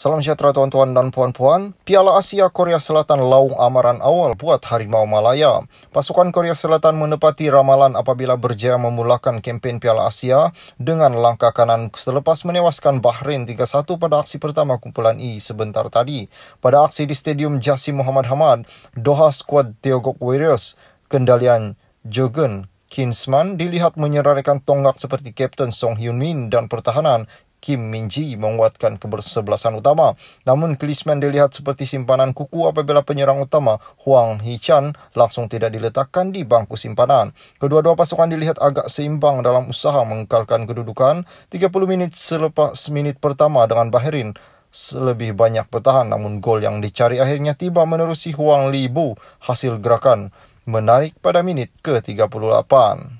Salam sejahtera tuan-tuan dan puan-puan. Piala Asia Korea Selatan laung amaran awal buat Harimau Malaya. Pasukan Korea Selatan menepati ramalan apabila berjaya memulakan kempen Piala Asia dengan langkah kanan selepas menewaskan Bahrain 3-1 pada aksi pertama kumpulan E sebentar tadi. Pada aksi di Stadium Jasim Muhammad Hamad, Doha skuad Teogok Warriors, kendalian Jogen Kinsman dilihat menyerarkan tonggak seperti Kapten Song Hyun Min dan pertahanan Kim Min Ji menguatkan kebersebelasan utama. Namun Klisman dilihat seperti simpanan kuku apabila penyerang utama Huang Hee Chan langsung tidak diletakkan di bangku simpanan. Kedua-dua pasukan dilihat agak seimbang dalam usaha mengekalkan kedudukan 30 minit selepas minit pertama dengan Bahrain lebih banyak bertahan namun gol yang dicari akhirnya tiba menerusi Huang Li Bu hasil gerakan menarik pada minit ke-38.